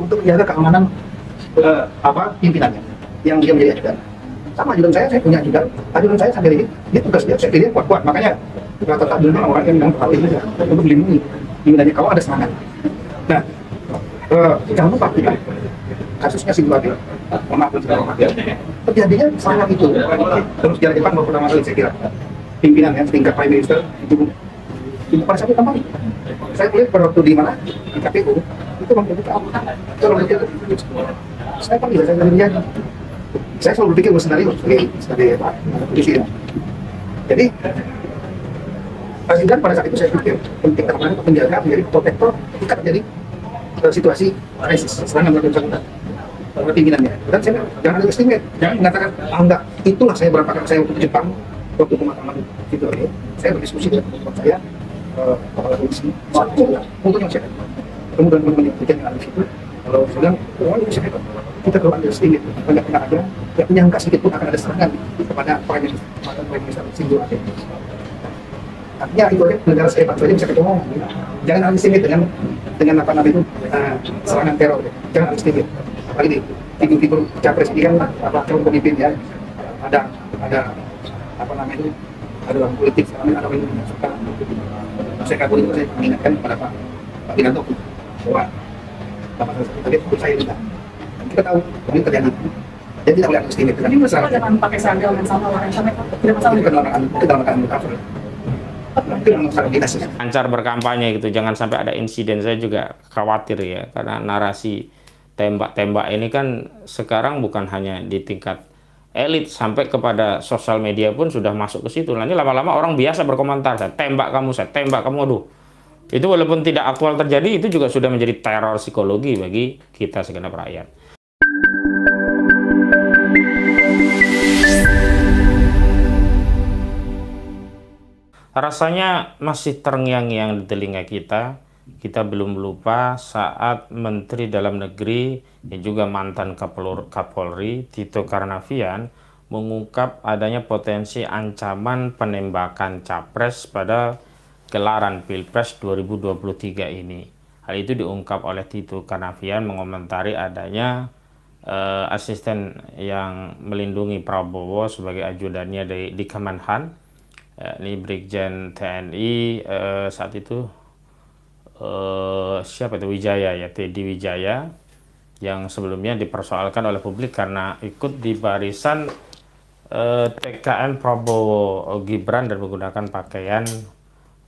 untuk menjaga keamanan uh, apa pimpinannya yang dia menjadi ajudan sama ajudan saya saya punya ajudan ajudan saya sampai ini dia tugas dia saya dia kuat kuat makanya rata-rata dulu orang yang memang kuat untuk melindungi pimpinannya kalau ada semangat. nah uh, jangan lupa kita kasusnya Singapura memaafkan segala ya. terjadinya salah itu terus jalan mau pertama kali saya kira pimpinan yang tingkat prime minister itu itu pada saat itu saya kuliah pada waktu di mana di KPU tolong saya panggil saya saya selalu bikin sendiri ini sebagai eh, pak ya. jadi presiden pada saat itu saya pikir penting karena untuk menjaga menjadi protektor ketika jadi eh, situasi krisis serangan berkelanjutan pimpinannya dan saya jangan estimate jangan mengatakan ah enggak itulah saya berapa kali saya waktu ke Jepang waktu ke pemakaman gitu saya berdiskusi dengan teman saya eh, kepala polisi untuk masyarakat kemudian memiliki alif itu kalau bilang oh ini bisa hebat kita kalau ambil sedikit banyak kita aja tidak menyangka sedikit pun akan ada serangan kepada orang yang mata orang bisa singgung aja artinya itu aja negara sehebat saja bisa ketemu jangan ambil sedikit dengan dengan apa namanya itu eh, serangan teror jangan ambil sedikit apalagi di figur-figur capres ini kan apa calon pemimpin ya ada ada apa namanya itu ada orang politik ada orang yang suka saya kabur itu saya mengingatkan kepada Pak Pak Dinanto bahwa Bapak Presiden menurut saya juga kita tahu ini terjadi jadi tidak boleh underestimate ini masalah jangan pakai sandal dan sama orang sama tidak masalah itu dalam itu dalam keadaan cover lancar berkampanye gitu jangan sampai ada insiden saya juga khawatir ya karena narasi tembak-tembak ini kan sekarang bukan hanya di tingkat elit sampai kepada sosial media pun sudah masuk ke situ. Nanti lama-lama orang biasa berkomentar, saya tembak kamu, saya tembak kamu, aduh itu walaupun tidak aktual terjadi, itu juga sudah menjadi teror psikologi bagi kita segenap rakyat. Rasanya masih terngiang-ngiang di telinga kita. Kita belum lupa saat Menteri Dalam Negeri yang juga mantan Kapolri Tito Karnavian mengungkap adanya potensi ancaman penembakan capres pada gelaran Pilpres 2023 ini. Hal itu diungkap oleh Tito Karnavian mengomentari adanya uh, asisten yang melindungi Prabowo sebagai ajudannya di, di Kemenhan, uh, ini Brigjen TNI uh, eh, saat itu uh, siapa itu Wijaya ya, Teddy Wijaya yang sebelumnya dipersoalkan oleh publik karena ikut di barisan TKN Prabowo Gibran dan menggunakan pakaian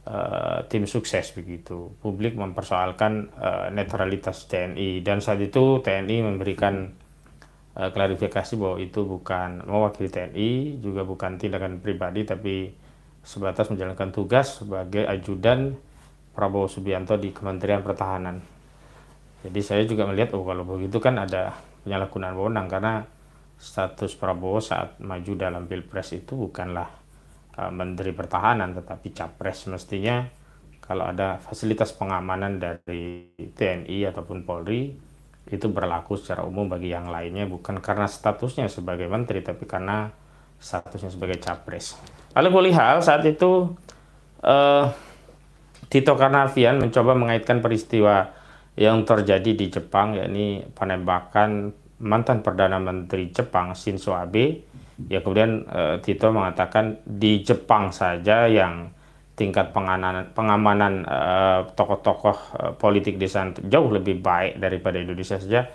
uh, tim sukses begitu. Publik mempersoalkan uh, netralitas TNI dan saat itu TNI memberikan uh, klarifikasi bahwa itu bukan mewakili TNI, juga bukan tindakan pribadi tapi sebatas menjalankan tugas sebagai ajudan Prabowo Subianto di Kementerian Pertahanan. Jadi saya juga melihat oh kalau begitu kan ada penyalahgunaan wewenang karena status Prabowo saat maju dalam Pilpres itu bukanlah Eh, menteri Pertahanan, tetapi capres mestinya kalau ada fasilitas pengamanan dari TNI ataupun Polri itu berlaku secara umum bagi yang lainnya bukan karena statusnya sebagai menteri tapi karena statusnya sebagai capres. Lalu kulihat saat itu eh, Tito Karnavian mencoba mengaitkan peristiwa yang terjadi di Jepang yakni penembakan mantan perdana menteri Jepang Shinzo Abe ya kemudian uh, Tito mengatakan di Jepang saja yang tingkat pengamanan pengamanan eh, tokoh-tokoh uh, uh, politik di sana jauh lebih baik daripada Indonesia saja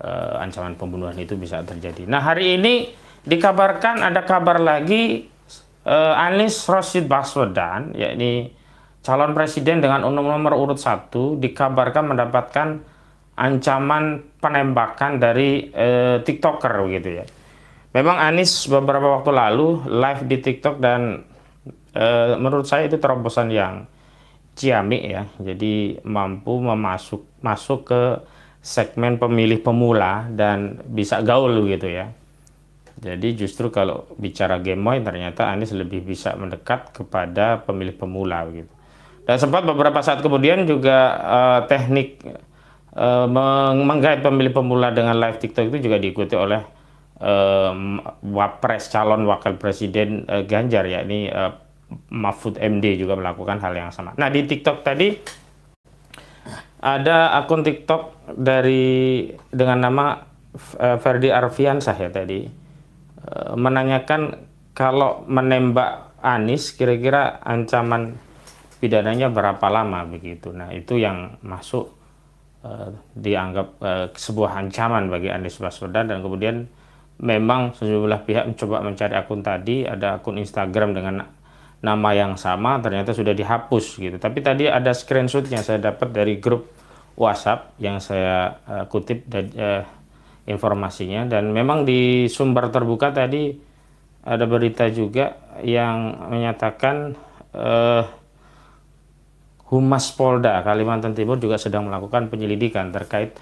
uh, ancaman pembunuhan itu bisa terjadi. Nah hari ini dikabarkan ada kabar lagi uh, Anies Rashid Baswedan yakni calon presiden dengan nomor urut satu dikabarkan mendapatkan ancaman penembakan dari uh, TikToker gitu ya Memang Anies beberapa waktu lalu live di TikTok dan e, menurut saya itu terobosan yang ciamik ya. Jadi mampu memasuk masuk ke segmen pemilih pemula dan bisa gaul gitu ya. Jadi justru kalau bicara gemoy ternyata Anies lebih bisa mendekat kepada pemilih pemula gitu. Dan sempat beberapa saat kemudian juga uh, teknik uh, eh, menggait pemilih pemula dengan live TikTok itu juga diikuti oleh um, wapres calon wakil presiden uh, Ganjar ya ini uh, eh, Mahfud MD juga melakukan hal yang sama. Nah di TikTok tadi ada akun TikTok dari dengan nama uh, Ferdi Arfiansyah ya tadi uh, menanyakan kalau menembak Anis kira-kira ancaman pidananya berapa lama begitu. Nah, itu yang masuk dianggap uh, sebuah ancaman bagi Anies Baswedan dan kemudian memang sejumlah pihak mencoba mencari akun tadi, ada akun Instagram dengan nama yang sama, ternyata sudah dihapus gitu. Tapi tadi ada screenshot yang saya dapat dari grup WhatsApp yang saya uh, kutip dan uh, informasinya dan memang di sumber terbuka tadi ada berita juga yang menyatakan uh, Humas Polda Kalimantan Timur juga sedang melakukan penyelidikan terkait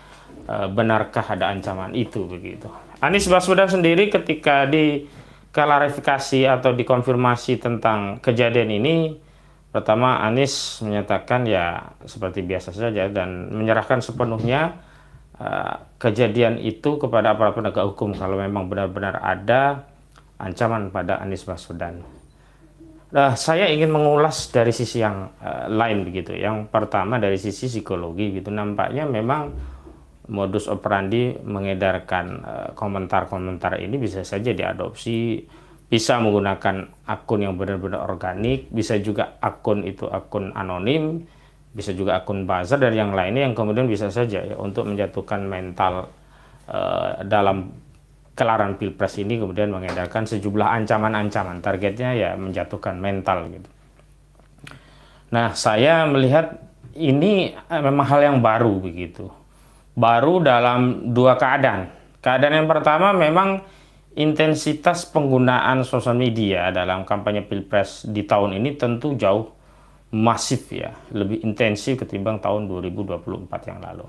uh, benarkah ada ancaman itu begitu. Anies Baswedan sendiri ketika diklarifikasi atau dikonfirmasi tentang kejadian ini, pertama Anies menyatakan ya seperti biasa saja dan menyerahkan sepenuhnya uh, kejadian itu kepada para penegak hukum kalau memang benar-benar ada ancaman pada Anies Baswedan. Nah, saya ingin mengulas dari sisi yang uh, lain begitu. Yang pertama dari sisi psikologi gitu. Nampaknya memang modus operandi mengedarkan eh, komentar-komentar ini bisa saja diadopsi, bisa menggunakan akun yang benar-benar organik, bisa juga akun itu akun anonim, bisa juga akun buzzer dan yang lainnya yang kemudian bisa saja ya untuk menjatuhkan mental uh, dalam kelaran pilpres ini kemudian mengedarkan sejumlah ancaman-ancaman targetnya ya menjatuhkan mental gitu. Nah saya melihat ini eh, memang hal yang baru begitu baru dalam dua keadaan. Keadaan yang pertama memang intensitas penggunaan sosial media dalam kampanye Pilpres di tahun ini tentu jauh masif ya, lebih intensif ketimbang tahun 2024 yang lalu.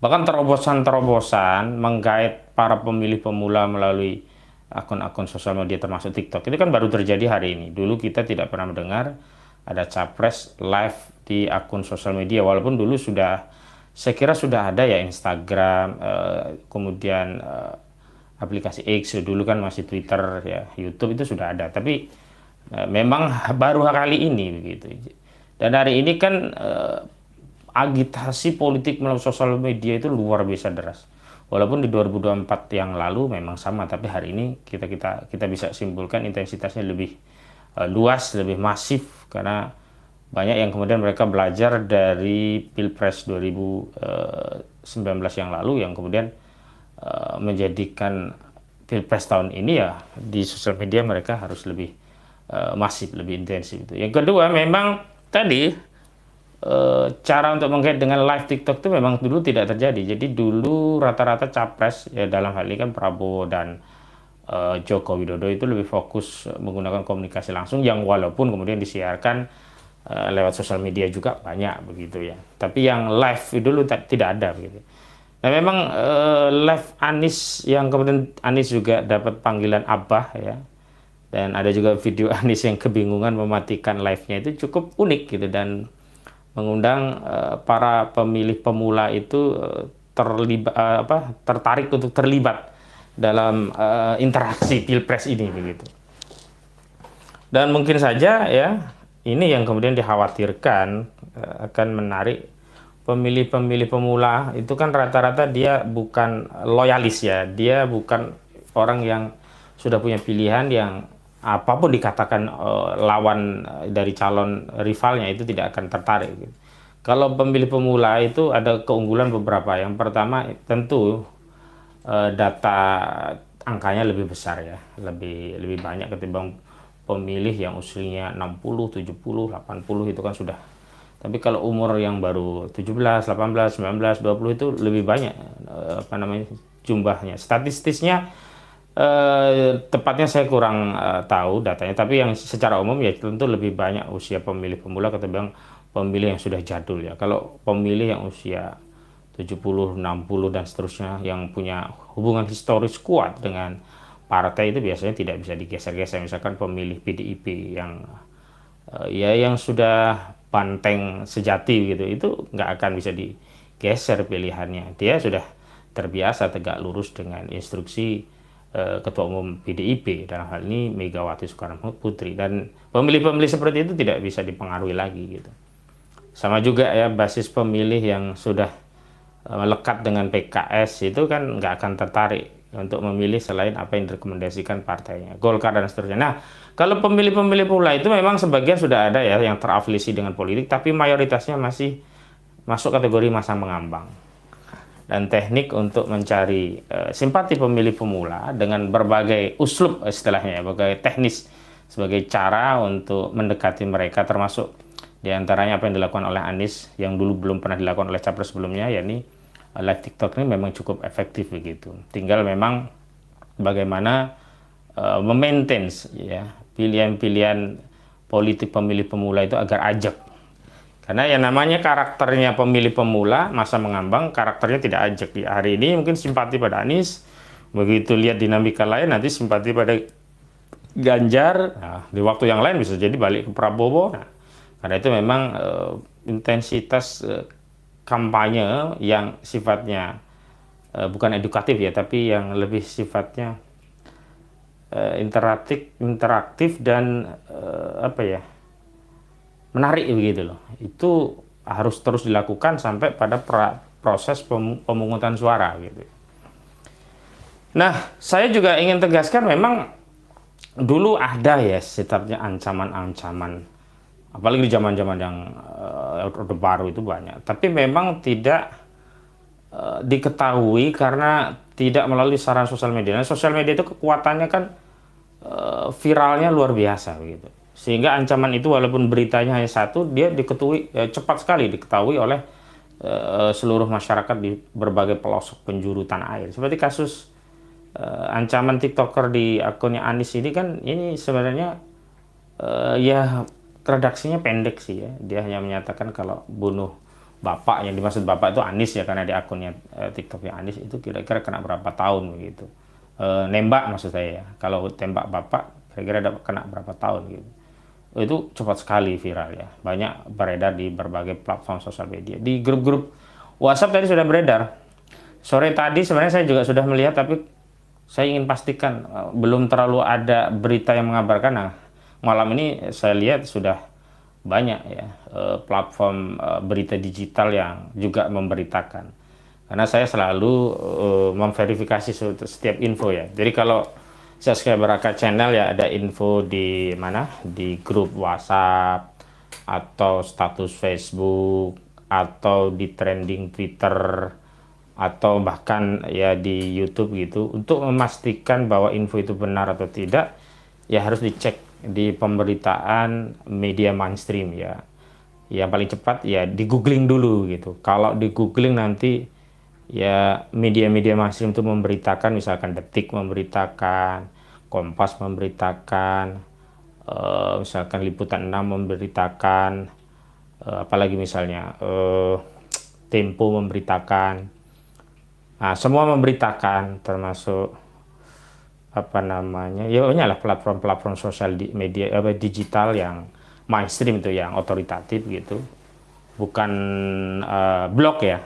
Bahkan terobosan-terobosan menggait para pemilih pemula melalui akun-akun sosial media termasuk TikTok. Itu kan baru terjadi hari ini. Dulu kita tidak pernah mendengar ada capres live di akun sosial media walaupun dulu sudah saya kira sudah ada ya Instagram, eh, kemudian eh, aplikasi X dulu kan masih Twitter ya, YouTube itu sudah ada. Tapi eh, memang baru kali ini begitu. Dan hari ini kan agitasi politik melalui sosial media itu luar biasa deras. Walaupun di 2024 yang lalu memang sama, tapi hari ini kita kita kita bisa simpulkan intensitasnya lebih luas, lebih masif karena banyak yang kemudian mereka belajar dari Pilpres 2019 eh, yang lalu yang kemudian eh, menjadikan Pilpres tahun ini ya di sosial media mereka harus lebih eh, masif, lebih intensif itu. Yang kedua memang tadi cara untuk mengait dengan live TikTok itu memang dulu tidak terjadi. Jadi dulu rata-rata capres ya dalam hal ini kan Prabowo dan Joko Widodo itu lebih fokus menggunakan komunikasi langsung yang walaupun kemudian disiarkan Eh, lewat sosial media juga banyak begitu ya. Tapi yang live dulu tidak ada begitu. Nah memang uh, live Anis yang kemudian Anis juga dapat panggilan Abah ya. Dan ada juga video Anis yang kebingungan mematikan live-nya itu cukup unik gitu dan mengundang uh, para pemilih pemula itu terlibat uh, apa tertarik untuk terlibat dalam uh, interaksi Pilpres ini begitu. Dan mungkin saja ya ini yang kemudian dikhawatirkan eh, akan menarik pemilih-pemilih pemula itu kan rata-rata dia bukan loyalis ya, dia bukan orang yang sudah punya pilihan yang apapun dikatakan eh, lawan eh, dari calon rivalnya itu tidak akan tertarik. Gitu. Kalau pemilih pemula itu ada keunggulan beberapa. Yang pertama tentu data angkanya lebih besar ya, lebih lebih banyak ketimbang pemilih yang usianya 60, 70, 80 itu kan sudah. Tapi kalau umur yang baru 17, 18, 19, 20 itu lebih banyak eh, apa namanya jumlahnya. Statistisnya eh, tepatnya saya kurang eh, tahu datanya, tapi yang secara umum ya tentu lebih banyak usia pemilih pemula ketimbang pemilih yang sudah jadul ya. Kalau pemilih yang usia 70, 60 dan seterusnya yang punya hubungan historis kuat dengan partai itu biasanya tidak bisa digeser-geser misalkan pemilih PDIP yang eh, ya yang sudah panteng sejati gitu itu nggak akan bisa digeser pilihannya dia sudah terbiasa tegak lurus dengan instruksi eh, ketua umum PDIP dalam hal ini Megawati Soekarno Putri dan pemilih-pemilih seperti itu tidak bisa dipengaruhi lagi gitu sama juga ya basis pemilih yang sudah melekat eh, dengan PKS itu kan nggak akan tertarik untuk memilih selain apa yang direkomendasikan partainya, Golkar dan seterusnya. Nah, kalau pemilih-pemilih pula itu memang sebagian sudah ada ya yang terafiliasi dengan politik, tapi mayoritasnya masih masuk kategori masa mengambang. Dan teknik untuk mencari e, simpati pemilih pemula dengan berbagai uslub istilahnya, ya, berbagai teknis sebagai cara untuk mendekati mereka termasuk diantaranya apa yang dilakukan oleh Anies yang dulu belum pernah dilakukan oleh capres sebelumnya yakni live TikTok ini memang cukup efektif begitu. Tinggal memang bagaimana uh, memaintain ya pilihan-pilihan politik pemilih pemula itu agar ajak. Karena yang namanya karakternya pemilih pemula masa mengambang karakternya tidak ajak. Di ya, hari ini mungkin simpati pada Anies, begitu lihat dinamika lain nanti simpati pada Ganjar. Nah, di waktu yang lain bisa jadi balik ke Prabowo. Nah, karena itu memang uh, intensitas uh, kampanye yang sifatnya uh, bukan edukatif ya, tapi yang lebih sifatnya uh, interaktif, interaktif dan uh, apa ya menarik begitu loh. Itu harus terus dilakukan sampai pada pra, proses pem, pemungutan suara gitu. Nah, saya juga ingin tegaskan memang dulu ada ya sekitarnya ancaman-ancaman apalagi di zaman-zaman yang uh, Orde Baru itu banyak. Tapi memang tidak uh, diketahui karena tidak melalui saran sosial media. Nah, sosial media itu kekuatannya kan uh, viralnya luar biasa gitu. Sehingga ancaman itu walaupun beritanya hanya satu, dia diketahui ya, cepat sekali diketahui oleh uh, seluruh masyarakat di berbagai pelosok penjuru tanah air. Seperti kasus uh, ancaman TikToker di akunnya Anis ini kan ini sebenarnya uh, ya redaksinya pendek sih ya. Dia hanya menyatakan kalau bunuh bapak yang dimaksud bapak itu Anis ya karena di akunnya e, TikToknya Anis itu kira-kira kena berapa tahun begitu. E, eh, nembak maksud saya ya. Kalau tembak bapak kira-kira kena berapa tahun gitu. Itu cepat sekali viral ya. Banyak beredar di berbagai platform sosial media. Di grup-grup WhatsApp tadi sudah beredar. Sore tadi sebenarnya saya juga sudah melihat tapi saya ingin pastikan eh, belum terlalu ada berita yang mengabarkan nah malam ini saya lihat sudah banyak ya eh, platform eh, berita digital yang juga memberitakan. Karena saya selalu eh, memverifikasi setiap info ya. Jadi kalau subscriber Raka channel ya ada info di mana di grup WhatsApp atau status Facebook atau di trending Twitter atau bahkan ya di YouTube gitu untuk memastikan bahwa info itu benar atau tidak ya harus dicek di pemberitaan media mainstream ya. Yang paling cepat ya di googling dulu gitu. Kalau di googling nanti ya media-media mainstream itu memberitakan misalkan Detik memberitakan, Kompas memberitakan, uh, misalkan Liputan 6 memberitakan, uh, apalagi misalnya uh, Tempo memberitakan. Nah, semua memberitakan termasuk apa namanya ya banyaklah oh, platform-platform sosial di media apa digital yang mainstream itu yang otoritatif gitu bukan uh, blog ya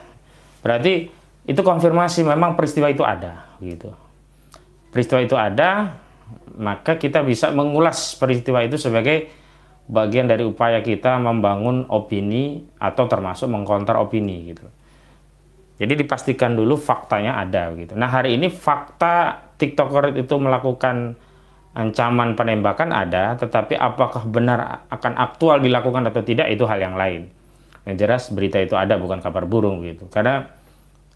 berarti itu konfirmasi memang peristiwa itu ada gitu peristiwa itu ada maka kita bisa mengulas peristiwa itu sebagai bagian dari upaya kita membangun opini atau termasuk mengkonter opini gitu jadi dipastikan dulu faktanya ada gitu. Nah hari ini fakta TikToker itu melakukan ancaman penembakan ada, tetapi apakah benar akan aktual dilakukan atau tidak itu hal yang lain. Yang jelas berita itu ada bukan kabar burung gitu. Karena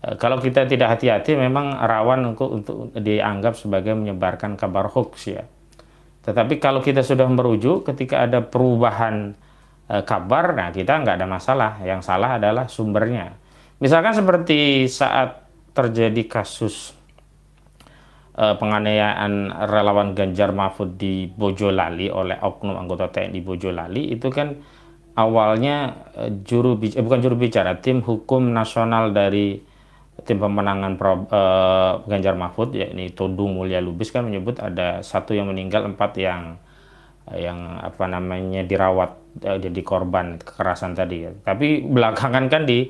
eh, kalau kita tidak hati-hati memang rawan untuk, untuk dianggap sebagai menyebarkan kabar hoax ya. Tetapi kalau kita sudah merujuk ketika ada perubahan e, kabar, nah kita nggak ada masalah. Yang salah adalah sumbernya Misalkan seperti saat terjadi kasus uh, penganiayaan relawan Ganjar Mahfud di Bojolali oleh oknum anggota TNI Bojolali itu kan awalnya uh, juru bicara, eh, bukan juru bicara tim hukum nasional dari tim pemenangan Pro, uh, Ganjar Mahfud yakni Todung Mulia Lubis kan menyebut ada satu yang meninggal empat yang yang apa namanya dirawat jadi korban kekerasan tadi Tapi belakangan kan di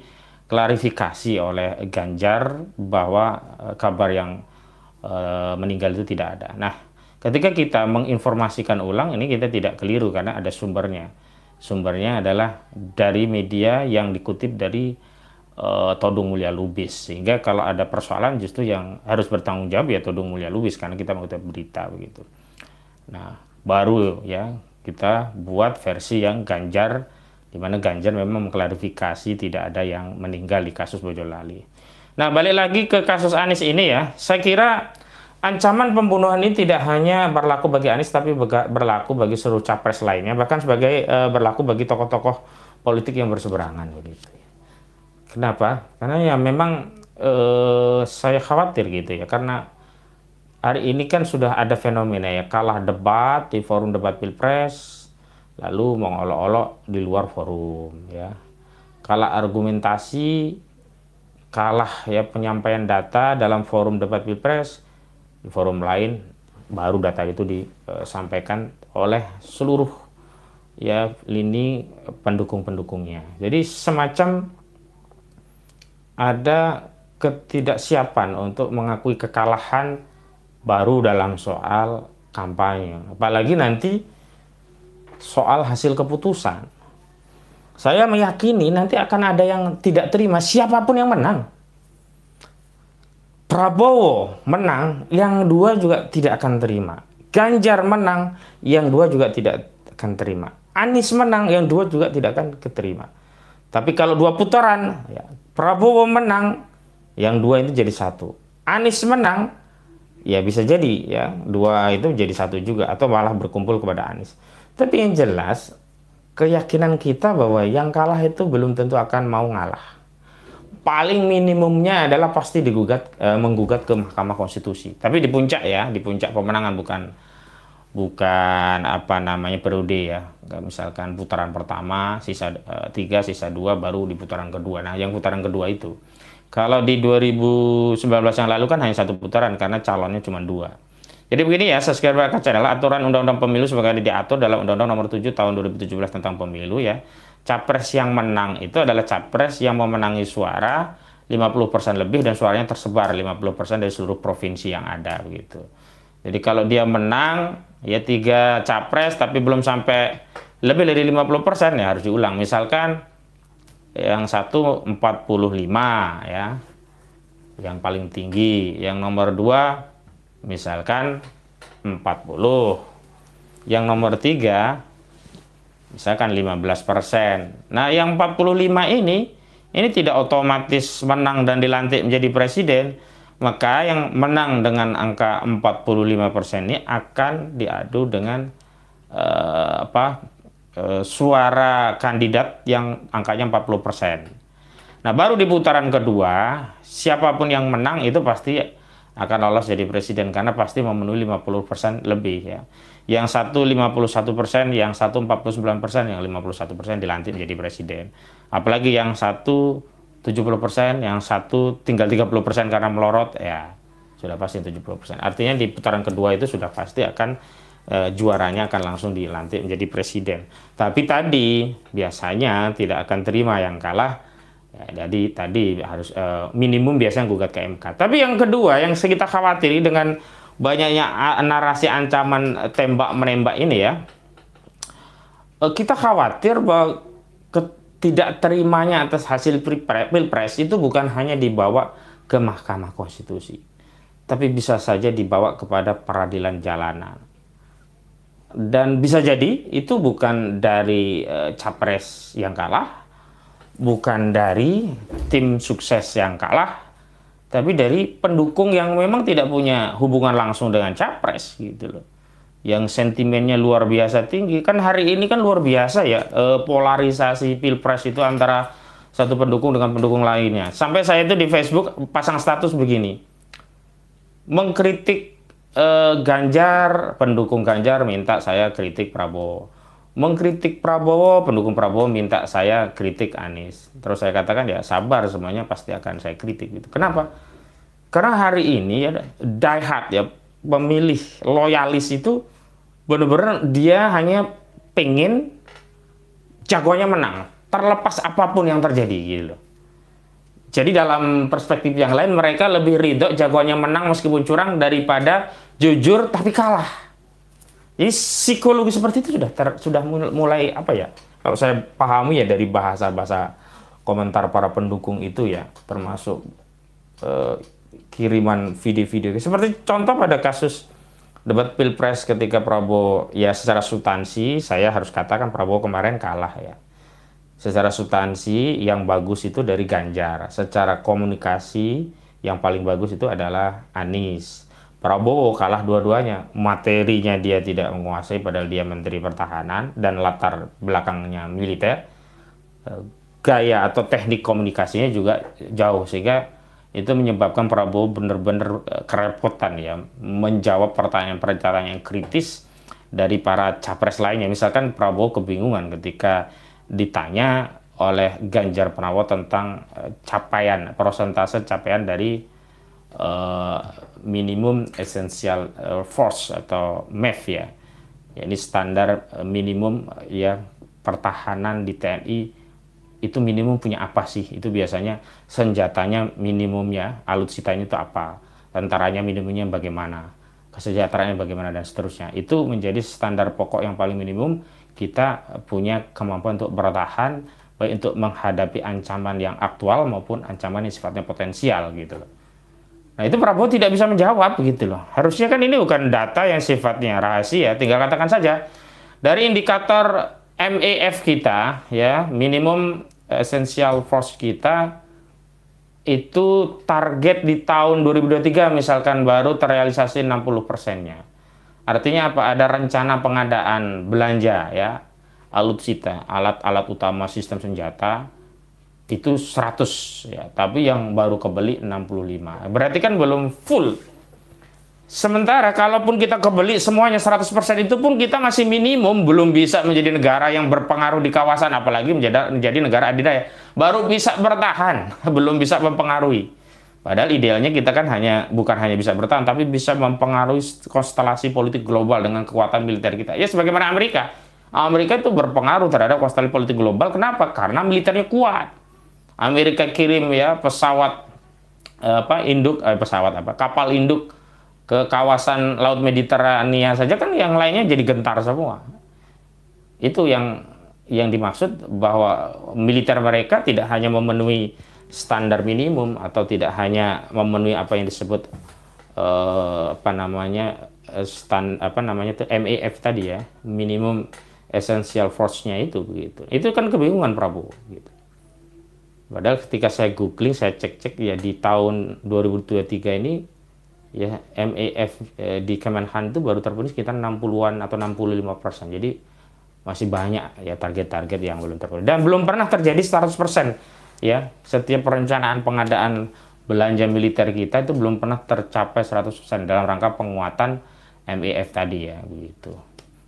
klarifikasi oleh Ganjar bahwa eh, kabar yang eh, meninggal itu tidak ada. Nah, ketika kita menginformasikan ulang ini kita tidak keliru karena ada sumbernya. Sumbernya adalah dari media yang dikutip dari uh, Todung Mulia Lubis. Sehingga kalau ada persoalan justru yang harus bertanggung jawab ya Todung Mulia Lubis karena kita mengutip berita begitu. Nah, baru ya kita buat versi yang Ganjar di mana Ganjar memang mengklarifikasi tidak ada yang meninggal di kasus Bojolali. Nah, balik lagi ke kasus Anies ini ya. Saya kira ancaman pembunuhan ini tidak hanya berlaku bagi Anies tapi berlaku bagi seluruh capres lainnya bahkan sebagai e, berlaku bagi tokoh-tokoh politik yang berseberangan begitu. Kenapa? Karena ya memang e, saya khawatir gitu ya karena hari ini kan sudah ada fenomena ya kalah debat di forum debat pilpres lalu mengolok-olok di luar forum ya kalah argumentasi kalah ya penyampaian data dalam forum debat pilpres di forum lain baru data itu disampaikan e, oleh seluruh ya lini pendukung-pendukungnya jadi semacam ada ketidaksiapan untuk mengakui kekalahan baru dalam soal kampanye apalagi nanti soal hasil keputusan. Saya meyakini nanti akan ada yang tidak terima siapapun yang menang. Prabowo menang, yang dua juga tidak akan terima. Ganjar menang, yang dua juga tidak akan terima. Anies menang, yang dua juga tidak akan keterima. Tapi kalau dua putaran, ya, Prabowo menang, yang dua itu jadi satu. Anies menang, ya bisa jadi ya dua itu jadi satu juga atau malah berkumpul kepada Anies. Tapi yang jelas, keyakinan kita bahwa yang kalah itu belum tentu akan mau ngalah. Paling minimumnya adalah pasti digugat e, menggugat ke Mahkamah Konstitusi. Tapi di puncak ya, di puncak pemenangan bukan bukan apa namanya periode ya. Misalkan putaran pertama, sisa e, tiga, sisa dua, baru di putaran kedua. Nah, yang putaran kedua itu, kalau di 2019 yang lalu kan hanya satu putaran karena calonnya cuma dua. Jadi begini ya, subscriber channel, aturan Undang-Undang Pemilu sebagai diatur dalam Undang-Undang Nomor 7 Tahun 2017 tentang Pemilu ya. Capres yang menang itu adalah capres yang memenangi suara 50% lebih dan suaranya tersebar 50% dari seluruh provinsi yang ada begitu. Jadi kalau dia menang ya tiga capres tapi belum sampai lebih dari 50% ya harus diulang. Misalkan yang satu 45 ya. Yang paling tinggi, yang nomor dua misalkan 40 yang nomor 3 misalkan 15%. Nah, yang 45 ini ini tidak otomatis menang dan dilantik menjadi presiden, maka yang menang dengan angka 45% ini akan diadu dengan uh, apa? Uh, suara kandidat yang angkanya 40%. Nah, baru di putaran kedua, siapapun yang menang itu pasti akan lolos jadi presiden karena pasti memenuhi 50% lebih ya. Yang satu 51 persen, yang satu 49 persen, yang 51 persen dilantik menjadi presiden. Apalagi yang satu 70 persen, yang satu tinggal 30 persen karena melorot ya sudah pasti 70 persen. Artinya di putaran kedua itu sudah pasti akan eh, juaranya akan langsung dilantik menjadi presiden. Tapi tadi biasanya tidak akan terima yang kalah Ya, jadi tadi harus uh, minimum biasanya gugat ke MK. Tapi yang kedua yang kita khawatir dengan banyaknya eh, narasi ancaman eh, tembak menembak ini ya, uh, kita khawatir bahwa ketidakterimanya atas hasil pilpres itu bukan hanya dibawa ke Mahkamah Konstitusi, tapi bisa saja dibawa kepada peradilan jalanan. Dan bisa jadi itu bukan dari uh, capres yang kalah, bukan dari tim sukses yang kalah, tapi dari pendukung yang memang tidak punya hubungan langsung dengan capres gitu loh. Yang sentimennya luar biasa tinggi kan hari ini kan luar biasa ya eh, polarisasi pilpres itu antara satu pendukung dengan pendukung lainnya. Sampai saya itu di Facebook pasang status begini, mengkritik e, Ganjar pendukung Ganjar minta saya kritik Prabowo mengkritik Prabowo, pendukung Prabowo minta saya kritik Anies. Terus saya katakan ya sabar semuanya pasti akan saya kritik gitu. Kenapa? Karena hari ini ya die hard ya pemilih loyalis itu benar-benar dia hanya pengen jagoannya menang terlepas apapun yang terjadi gitu loh. Jadi dalam perspektif yang lain mereka lebih ridho jagoannya menang meskipun curang daripada jujur tapi kalah jadi psikologi seperti itu sudah ter, sudah mulai apa ya? Kalau saya pahami ya dari bahasa-bahasa komentar para pendukung itu ya, termasuk eh, kiriman video-video. Seperti contoh pada kasus debat pilpres ketika Prabowo ya secara substansi saya harus katakan Prabowo kemarin kalah ya. Secara substansi yang bagus itu dari Ganjar, secara komunikasi yang paling bagus itu adalah Anies Prabowo kalah dua-duanya. Materinya dia tidak menguasai padahal dia menteri pertahanan dan latar belakangnya militer. Eh, gaya atau teknik komunikasinya juga jauh sehingga itu menyebabkan Prabowo benar-benar eh, kerepotan ya menjawab pertanyaan-pertanyaan yang kritis dari para capres lainnya. Misalkan Prabowo kebingungan ketika ditanya oleh Ganjar Pranowo tentang eh, capaian persentase capaian dari uh, minimum essential eh, force atau MEF ya. ya ini standar eh, minimum ya pertahanan di TNI itu minimum punya apa sih? Itu biasanya senjatanya minimumnya, alutsitanya itu apa, tentaranya minimumnya bagaimana, kesejahteraannya bagaimana dan seterusnya. Itu menjadi standar pokok yang paling minimum kita punya kemampuan untuk bertahan baik untuk menghadapi ancaman yang aktual maupun ancaman yang sifatnya potensial gitu loh. Nah itu Prabowo tidak bisa menjawab begitu loh. Harusnya kan ini bukan data yang sifatnya rahasia, tinggal katakan saja. Dari indikator MEF kita ya, minimum essential force kita itu target di tahun 2023 misalkan baru terrealisasi 60 persennya. Artinya apa? Ada rencana pengadaan belanja ya, alutsista, alat-alat utama sistem senjata, itu 100 ya, tapi yang baru kebeli 65. Berarti kan belum full. Sementara kalaupun kita kebeli semuanya 100% itu pun kita masih minimum belum bisa menjadi negara yang berpengaruh di kawasan apalagi menjadi menjadi negara adidaya. Baru bisa bertahan, belum bisa mempengaruhi. Padahal idealnya kita kan hanya bukan hanya bisa bertahan tapi bisa mempengaruhi konstelasi politik global dengan kekuatan militer kita. Ya sebagaimana Amerika. Amerika itu berpengaruh terhadap konstelasi politik global. Kenapa? Karena militernya kuat Amerika kirim ya pesawat eh, apa induk eh, pesawat apa kapal induk ke kawasan laut Mediterania saja kan yang lainnya jadi gentar semua. Itu yang yang dimaksud bahwa militer mereka tidak hanya memenuhi standar minimum atau tidak hanya memenuhi apa yang disebut eh, apa namanya eh, stand apa namanya itu MAF tadi ya minimum essential force-nya itu begitu itu kan kebingungan Prabowo gitu Padahal ketika saya googling, saya cek-cek ya di tahun 2023 ini ya MAF eh, di Kemenhan itu baru terpenuhi sekitar 60-an atau 65 persen. Jadi masih banyak ya target-target yang belum terpenuhi dan belum pernah terjadi 100 persen. Ya, setiap perencanaan pengadaan belanja militer kita itu belum pernah tercapai 100 persen dalam rangka penguatan MAF tadi ya begitu.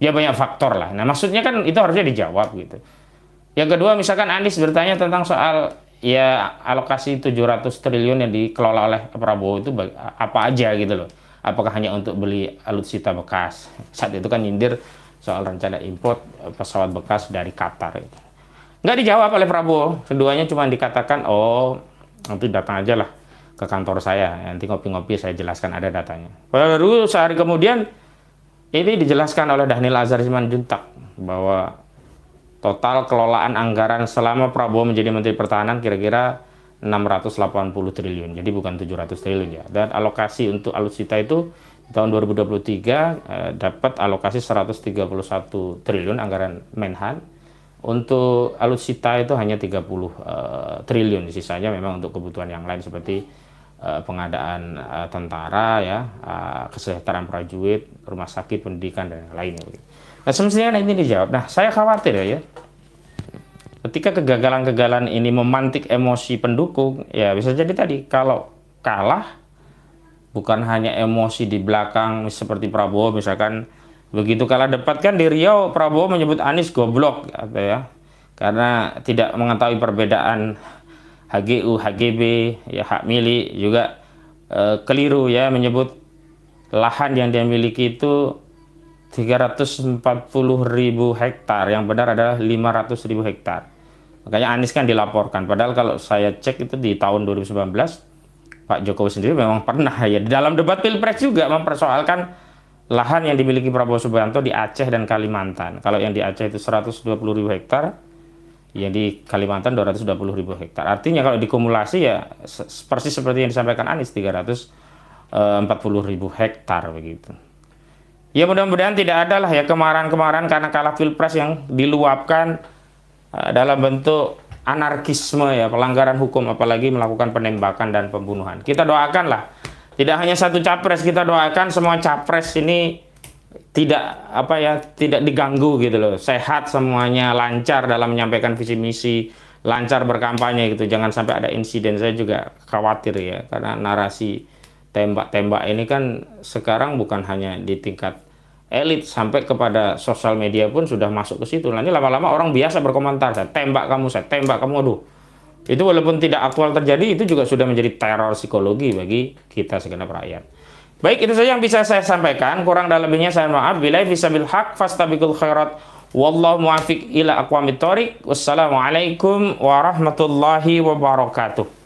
Ya banyak faktor lah. Nah maksudnya kan itu harusnya dijawab gitu. Yang kedua misalkan Anies bertanya tentang soal ya alokasi 700 triliun yang dikelola oleh Prabowo itu apa aja gitu loh. Apakah hanya untuk beli alutsista bekas? Saat itu kan nyindir soal rencana import eh, pesawat bekas dari Qatar itu. Nggak dijawab oleh Prabowo. Keduanya cuma dikatakan, oh nanti datang aja lah ke kantor saya. Nanti ngopi-ngopi saya jelaskan ada datanya. Baru sehari kemudian ini dijelaskan oleh Dhanil Azhar Simanjuntak bahwa total kelolaan anggaran selama Prabowo menjadi Menteri Pertahanan kira-kira 680 triliun. Jadi bukan 700 triliun ya. Dan alokasi untuk alutsista itu tahun 2023 eh, dapat alokasi 131 triliun anggaran Menhan. Untuk alutsista itu hanya 30 eh, triliun, sisanya memang untuk kebutuhan yang lain seperti eh, pengadaan eh, tentara ya, eh, kesejahteraan prajurit, rumah sakit, pendidikan dan lain-lain. Nah, semestinya kan ini dijawab. Nah, saya khawatir ya, ya, Ketika kegagalan-kegagalan ini memantik emosi pendukung, ya bisa jadi tadi kalau kalah bukan hanya emosi di belakang seperti Prabowo misalkan begitu kalah debat kan di Riau Prabowo menyebut Anies goblok atau gitu ya karena tidak mengetahui perbedaan HGU, HGB, ya hak milik juga e, keliru ya menyebut lahan yang dia miliki itu 340 ribu hektar yang benar adalah 500 ribu hektar makanya Anies kan dilaporkan padahal kalau saya cek itu di tahun 2019 Pak Jokowi sendiri memang pernah ya di dalam debat pilpres juga mempersoalkan lahan yang dimiliki Prabowo Subianto di Aceh dan Kalimantan kalau yang di Aceh itu 120 ribu hektar yang di Kalimantan 220 ribu hektar artinya kalau dikumulasi ya persis seperti yang disampaikan Anies 340 eh, ribu hektar begitu. Ya mudah-mudahan tidak ada lah ya kemarahan-kemarahan karena kalah pilpres yang diluapkan eh, dalam bentuk anarkisme ya pelanggaran hukum apalagi melakukan penembakan dan pembunuhan. Kita doakanlah tidak hanya satu capres kita doakan semua capres ini tidak apa ya tidak diganggu gitu loh sehat semuanya lancar dalam menyampaikan visi misi lancar berkampanye gitu jangan sampai ada insiden saya juga khawatir ya karena narasi tembak-tembak ini kan sekarang bukan hanya di tingkat elit sampai kepada sosial media pun sudah masuk ke situ. Nanti lama-lama orang biasa berkomentar, saya tembak kamu, saya tembak kamu, aduh. Itu walaupun tidak aktual terjadi, itu juga sudah menjadi teror psikologi bagi kita segenap rakyat. Baik, itu saja yang bisa saya sampaikan. Kurang dan lebihnya saya maaf. Bila bisa fisabil fasta fastabikul khairat. Wallahu muafiq ila aqwamit thoriq. Wassalamualaikum warahmatullahi wabarakatuh.